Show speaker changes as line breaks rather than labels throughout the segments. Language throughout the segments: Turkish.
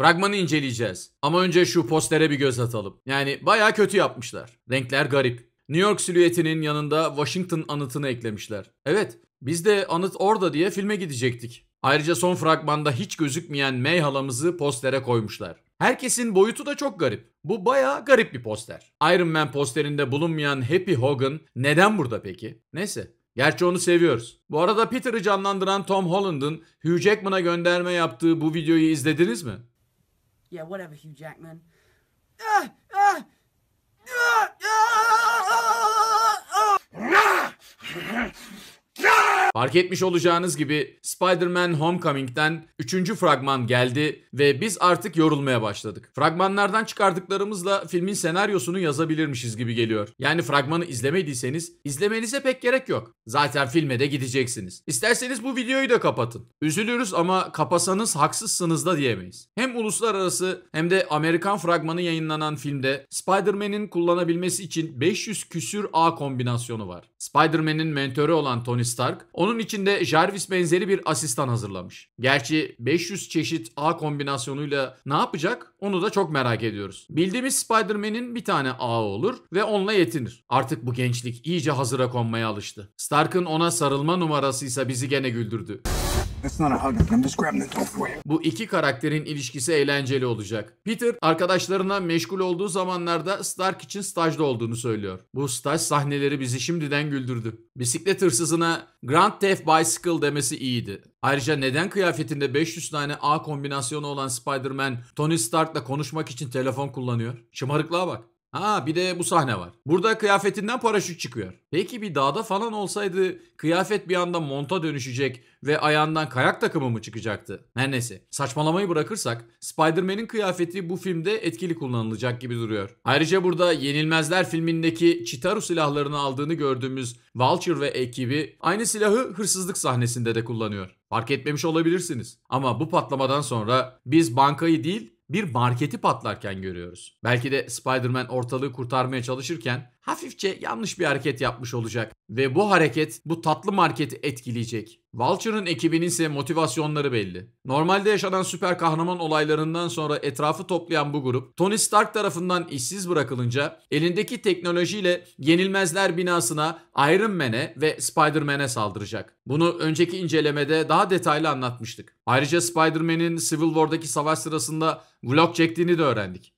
Fragmanı inceleyeceğiz. Ama önce şu postere bir göz atalım. Yani baya kötü yapmışlar. Renkler garip. New York silüetinin yanında Washington anıtını eklemişler. Evet, biz de anıt orada diye filme gidecektik. Ayrıca son fragmanda hiç gözükmeyen May halamızı postere koymuşlar. Herkesin boyutu da çok garip. Bu baya garip bir poster. Iron Man posterinde bulunmayan Happy Hogan neden burada peki? Neyse. Gerçi onu seviyoruz. Bu arada Peter'ı canlandıran Tom Holland'ın Hugh Jackman'a gönderme yaptığı bu videoyu izlediniz mi? Yeah, whatever, Hugh Jackman. Ah! Fark etmiş olacağınız gibi Spider-Man Homecoming'den 3. fragman geldi ve biz artık yorulmaya başladık. Fragmanlardan çıkardıklarımızla filmin senaryosunu yazabilirmişiz gibi geliyor. Yani fragmanı izlemediyseniz izlemenize pek gerek yok. Zaten filme de gideceksiniz. İsterseniz bu videoyu da kapatın. Üzülürüz ama kapasanız haksızsınız da diyemeyiz. Hem uluslararası hem de Amerikan fragmanı yayınlanan filmde Spider-Man'in kullanabilmesi için 500 küsür A kombinasyonu var. Spider-Man'in mentörü olan Tony Stark onun için de Jarvis benzeri bir asistan hazırlamış. Gerçi 500 çeşit A kombinasyonuyla ne yapacak onu da çok merak ediyoruz. Bildiğimiz Spider-Man'in bir tane A olur ve onunla yetinir. Artık bu gençlik iyice hazıra konmaya alıştı. Stark'ın ona sarılma numarasıysa bizi gene güldürdü. Bu iki karakterin ilişkisi eğlenceli olacak. Peter arkadaşlarına meşgul olduğu zamanlarda Stark için stajda olduğunu söylüyor. Bu staj sahneleri bizi şimdiden güldürdü. Bisiklet hırsızına Grand Theft Bicycle demesi iyiydi. Ayrıca neden kıyafetinde 500 tane A kombinasyonu olan Spider-Man Tony Stark'la konuşmak için telefon kullanıyor? Şımarıklığa bak. Ha bir de bu sahne var. Burada kıyafetinden paraşüt çıkıyor. Peki bir dağda falan olsaydı kıyafet bir anda monta dönüşecek ve ayağından kayak takımı mı çıkacaktı? Her neyse saçmalamayı bırakırsak Spider-Man'in kıyafeti bu filmde etkili kullanılacak gibi duruyor. Ayrıca burada Yenilmezler filmindeki Chitaru silahlarını aldığını gördüğümüz Vulture ve ekibi aynı silahı hırsızlık sahnesinde de kullanıyor. Fark etmemiş olabilirsiniz. Ama bu patlamadan sonra biz bankayı değil bir marketi patlarken görüyoruz. Belki de Spider-Man ortalığı kurtarmaya çalışırken hafifçe yanlış bir hareket yapmış olacak ve bu hareket bu tatlı marketi etkileyecek. Vulture'ın ekibinin ise motivasyonları belli. Normalde yaşanan süper kahraman olaylarından sonra etrafı toplayan bu grup Tony Stark tarafından işsiz bırakılınca elindeki teknolojiyle yenilmezler binasına Iron Man'e ve Spider-Man'e saldıracak. Bunu önceki incelemede daha detaylı anlatmıştık. Ayrıca Spider-Man'in Civil War'daki savaş sırasında vlog çektiğini de öğrendik.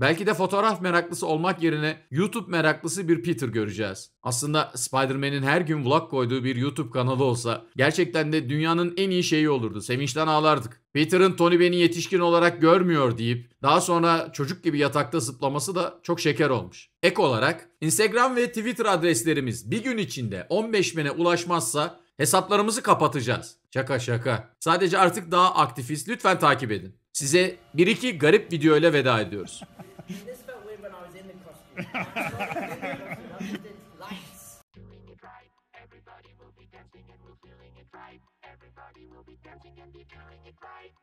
Belki de fotoğraf meraklısı olmak yerine YouTube meraklısı bir Peter göreceğiz. Aslında Spider-Man'in her gün vlog koyduğu bir YouTube kanalı olsa gerçekten de dünyanın en iyi şeyi olurdu. Sevinçten ağlardık. Peter'ın Tony beni yetişkin olarak görmüyor deyip daha sonra çocuk gibi yatakta zıplaması da çok şeker olmuş. Ek olarak Instagram ve Twitter adreslerimiz bir gün içinde 15 bine ulaşmazsa hesaplarımızı kapatacağız. Şaka şaka. Sadece artık daha aktifiz lütfen takip edin. Size bir iki garip video ile veda ediyoruz. this felt weird when I was
in the costume. I just
it right, everybody will be dancing and we're feeling it right. Everybody will be dancing and be it right.